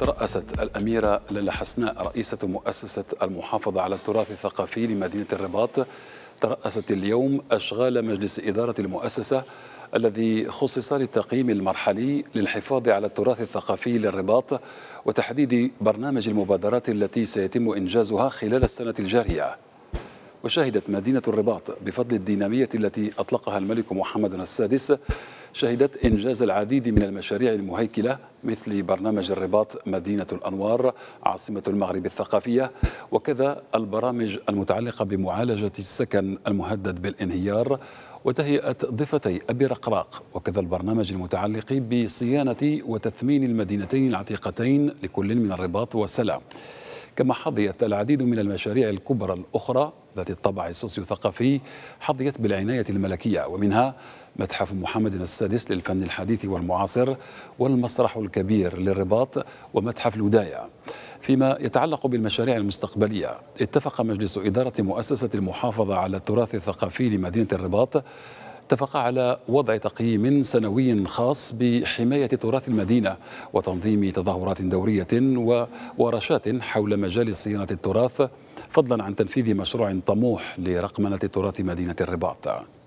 ترأست الأميرة للا حسناء رئيسة مؤسسة المحافظة على التراث الثقافي لمدينة الرباط ترأست اليوم أشغال مجلس إدارة المؤسسة الذي خصص للتقييم المرحلي للحفاظ على التراث الثقافي للرباط وتحديد برنامج المبادرات التي سيتم إنجازها خلال السنة الجارية وشهدت مدينة الرباط بفضل الدينامية التي أطلقها الملك محمد السادس شهدت إنجاز العديد من المشاريع المهيكلة مثل برنامج الرباط مدينة الأنوار عاصمة المغرب الثقافية وكذا البرامج المتعلقة بمعالجة السكن المهدد بالانهيار وتهيئة ضفتي أبي رقراق وكذا البرنامج المتعلق بصيانة وتثمين المدينتين العتيقتين لكل من الرباط والسلام كما حظيت العديد من المشاريع الكبرى الأخرى ذات الطابع السوسيوثقافي حظيت بالعناية الملكية ومنها متحف محمد السادس للفن الحديث والمعاصر والمسرح الكبير للرباط ومتحف الوداية فيما يتعلق بالمشاريع المستقبلية اتفق مجلس إدارة مؤسسة المحافظة على التراث الثقافي لمدينة الرباط اتفق على وضع تقييم سنوي خاص بحماية تراث المدينة وتنظيم تظاهرات دورية وورشات حول مجال صيانة التراث فضلا عن تنفيذ مشروع طموح لرقمنة تراث مدينة الرباط